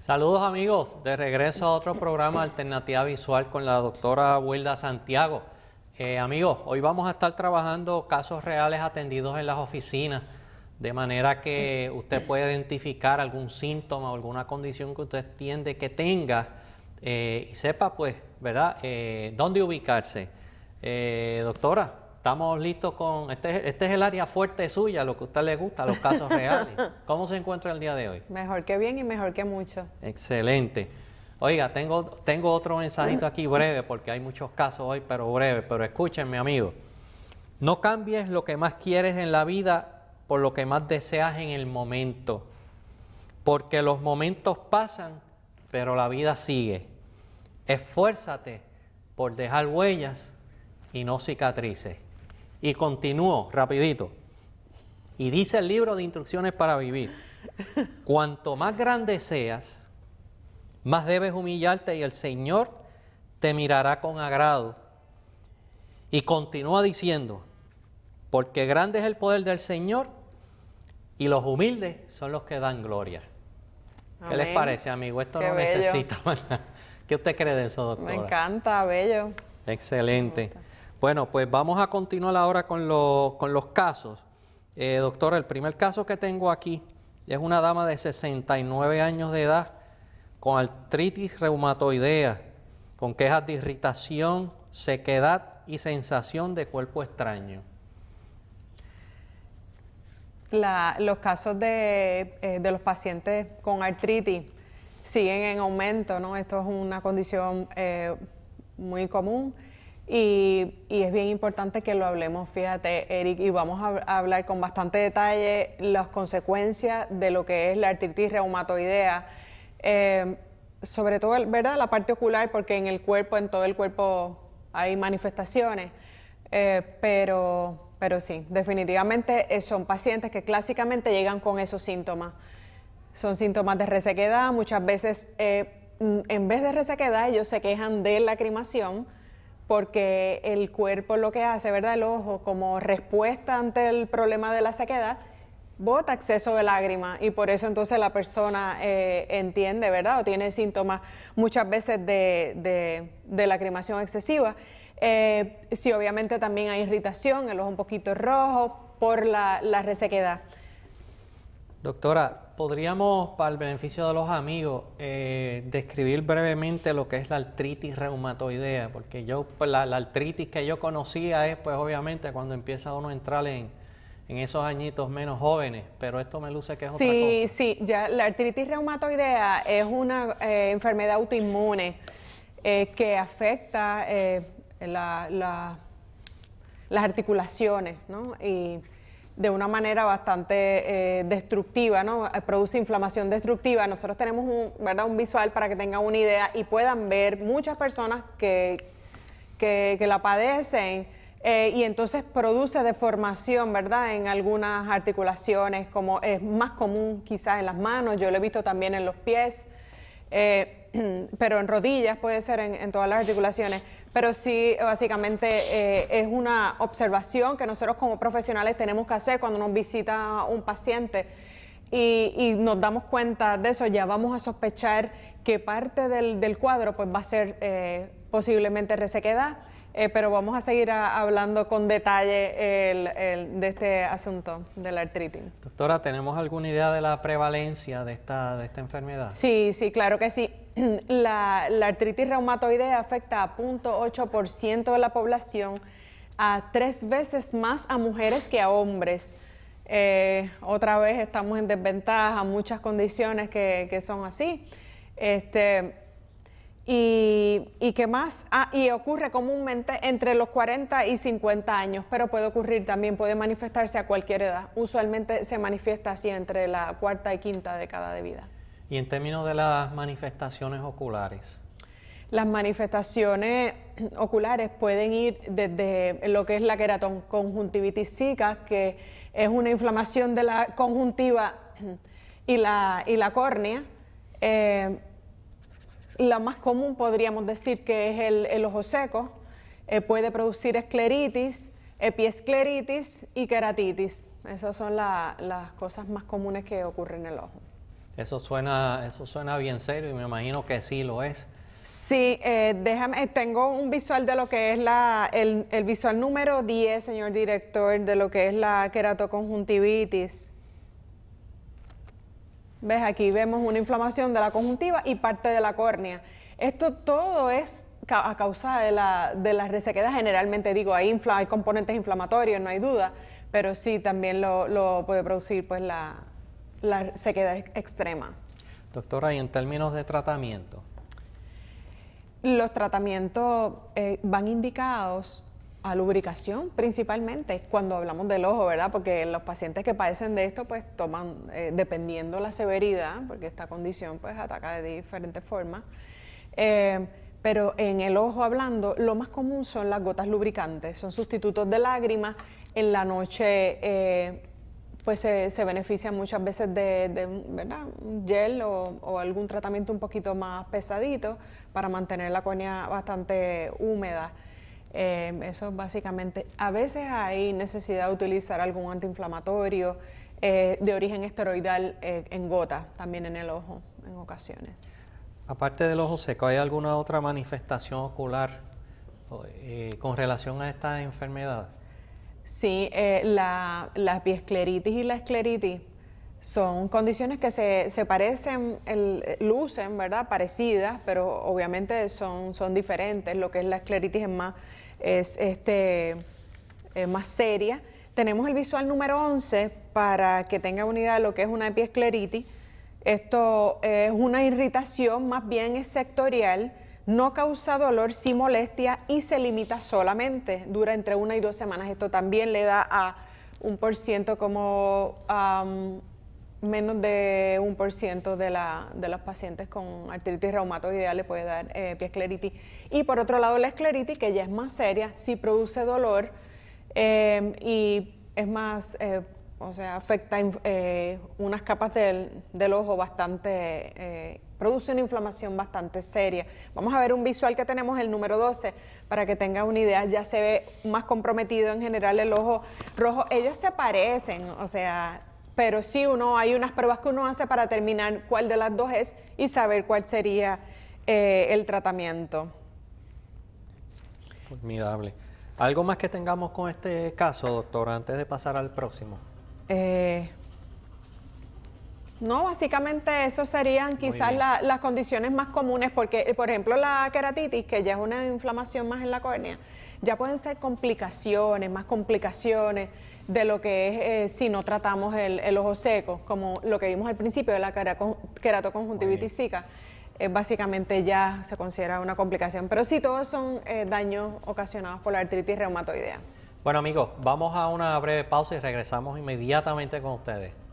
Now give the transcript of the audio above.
Saludos amigos, de regreso a otro programa Alternativa Visual con la doctora Huelda Santiago. Eh, amigos, hoy vamos a estar trabajando casos reales atendidos en las oficinas, de manera que usted puede identificar algún síntoma o alguna condición que usted entiende que tenga eh, y sepa pues, ¿verdad?, eh, dónde ubicarse. doctora, estamos listos con... Este, este, es el área fuerte suya, lo que a usted le gusta, los casos reales. ¿Cómo se encuentra el día de hoy? Mejor que bien y mejor que mucho. Excelente. Oiga, tengo, tengo otro mensajito aquí breve, porque hay muchos casos hoy, pero breve. Pero escúchenme, amigo. No cambies lo que más quieres en la vida por lo que más deseas en el momento. Porque los momentos pasan, pero la vida sigue. Esfuérzate por dejar huellas y no cicatrices. Y continuó, rapidito. Y dice el libro de instrucciones para vivir, cuanto más grande seas, más debes humillarte y el Señor te mirará con agrado. Y continúa diciendo, porque grande es el poder del Señor y los humildes son los que dan gloria. ¿Qué les parece, amigo? Esto lo no necesita ¿Qué usted cree de eso, doctor? Me encanta, bello. Excelente. Bueno, pues vamos a continuar ahora con, con los casos. Eh, doctor, el primer caso que tengo aquí es una dama de 69 años de edad con artritis reumatoidea, con quejas de irritación, sequedad y sensación de cuerpo extraño. los casos eh, de, los pacientes con artritis siguen en aumento, ¿no? Esto es una condición eh, muy común y, es bien importante que lo hablemos, fíjate, Eric, y vamos a, hablar con bastante detalle las consecuencias de lo que es la artritis reumatoidea, eh, sobre todo, ¿verdad?, la parte ocular, porque en el cuerpo, en todo el cuerpo hay manifestaciones, eh, pero, pero sí, definitivamente eh, son pacientes que clásicamente llegan con esos síntomas. Son síntomas de resequedad, muchas veces mm, en vez de resequedad ellos se quejan de lacrimación, porque el cuerpo lo que hace, ¿verdad? El ojo, como respuesta ante el problema de la sequedad, bota exceso de lágrimas y por eso entonces la persona eh, entiende, ¿verdad? O tiene síntomas muchas veces de, lacrimación excesiva. Eh, si obviamente también hay irritación, el ojo un poquito rojo por la resequedad. Doctora, ¿podríamos, para el beneficio de los amigos, eh, describir brevemente lo que es la artritis reumatoidea? Porque yo, pues, la, artritis que yo conocía es, pues obviamente, cuando empieza uno a entrar en, esos añitos menos jóvenes, pero esto me luce que es sí, otra cosa. Sí, sí, ya la artritis reumatoidea es una eh, enfermedad autoinmune eh, que afecta las articulaciones, ¿no? Y, de una manera bastante eh, destructiva, ¿no? Eh, produce inflamación destructiva. Nosotros tenemos un, ¿verdad? un visual para que tengan una idea y puedan ver muchas personas que, que, la padecen. Eh, y entonces produce deformación, ¿verdad? En algunas articulaciones, como es más común quizás en las manos, yo lo he visto también en los pies. pero en rodillas puede ser en, todas las articulaciones, pero sí básicamente eh, es una observación que nosotros como profesionales tenemos que hacer cuando nos visita un paciente. Y, nos damos cuenta de eso, ya vamos a sospechar que parte del, cuadro pues, va a ser eh, posiblemente resequedad eh, pero vamos a seguir hablando con detalle de este asunto de la artritis. Doctora, ¿tenemos alguna idea de la prevalencia de esta, enfermedad? Sí, sí, claro que sí. La, artritis reumatoide afecta a 0.8% de la población, a tres veces más a mujeres que a hombres. Eh, otra vez estamos en desventaja, muchas condiciones que, son así. Este, y, y más, ah, y ocurre comúnmente entre los 40 y 50 años, pero puede ocurrir también, puede manifestarse a cualquier edad. Usualmente se manifiesta así entre la cuarta y quinta década de vida. Y en términos de las manifestaciones oculares. Las manifestaciones oculares pueden ir desde lo que es la queratoconjuntivitis cica, que es una inflamación de la conjuntiva y la, y la córnea. Eh, la más común podríamos decir que es el, ojo seco, eh, puede producir escleritis, epiescleritis y queratitis. Esas son las cosas más comunes que ocurren en el ojo. Eso suena, eso suena bien serio y me imagino que sí lo es. Sí, eh, déjame, eh, tengo un visual de lo que es la, el, el visual número 10, señor director, de lo que es la queratoconjuntivitis. ¿Ves? Aquí vemos una inflamación de la conjuntiva y parte de la córnea. Esto todo es a causa de la, de la resequedad. Generalmente digo, hay, infla, hay componentes inflamatorios, no hay duda, pero sí también lo, puede producir pues la, la sequedad extrema. Doctora, y en términos de tratamiento, los tratamientos eh, van indicados a lubricación principalmente, cuando hablamos del ojo, ¿verdad? Porque los pacientes que padecen de esto, pues toman, eh, dependiendo la severidad, porque esta condición pues ataca de diferentes formas, eh, pero en el ojo hablando, lo más común son las gotas lubricantes, son sustitutos de lágrimas, en la noche eh, pues se, beneficia benefician muchas veces de, ¿verdad? un gel o, algún tratamiento un poquito más pesadito para mantener la córnea bastante húmeda. Em, eso básicamente, a veces hay necesidad de utilizar algún antiinflamatorio eh, de origen esteroidal eh, en gota, también en el ojo, en ocasiones. Aparte del ojo seco, ¿hay alguna otra manifestación ocular eh, con relación a esta enfermedad? Sí, la, la, y la escleritis son condiciones que se, parecen, lucen, ¿verdad? Parecidas, pero obviamente son, son diferentes. Lo que es la escleritis es más, es, este, más seria. Tenemos el visual número 11 para que tenga unidad de lo que es una epiescleritis. Esto es una irritación, más bien es sectorial, no causa dolor, sí molestia y se limita solamente, dura entre una y dos semanas. Esto también le da a un por ciento como menos de un por ciento de, los pacientes con artritis reumatoidea le puede dar eh, pie escleritis. Y por otro lado, la escleritis, que ya es más seria, sí produce dolor eh, y es más, eh, o sea, afecta eh, unas capas del, ojo bastante, produce una inflamación bastante seria. Vamos a ver un visual que tenemos, el número 12, para que tenga una idea, ya se ve más comprometido en general el ojo rojo. Ellas se parecen, o sea, pero sí uno hay unas pruebas que uno hace para determinar cuál de las dos es y saber cuál sería eh, el tratamiento. Formidable. ¿Algo más que tengamos con este caso, doctor, antes de pasar al próximo? Eh, no, básicamente eso serían quizás las condiciones más comunes, porque, por ejemplo, la queratitis, que ya es una inflamación más en la córnea, ya pueden ser complicaciones, más complicaciones de lo que es eh, si no tratamos el, ojo seco, como lo que vimos al principio de la queratoconjuntivitis zika, básicamente ya se considera una complicación. Pero sí, todos son eh, daños ocasionados por la artritis reumatoidea. Bueno amigos, vamos a una breve pausa y regresamos inmediatamente con ustedes.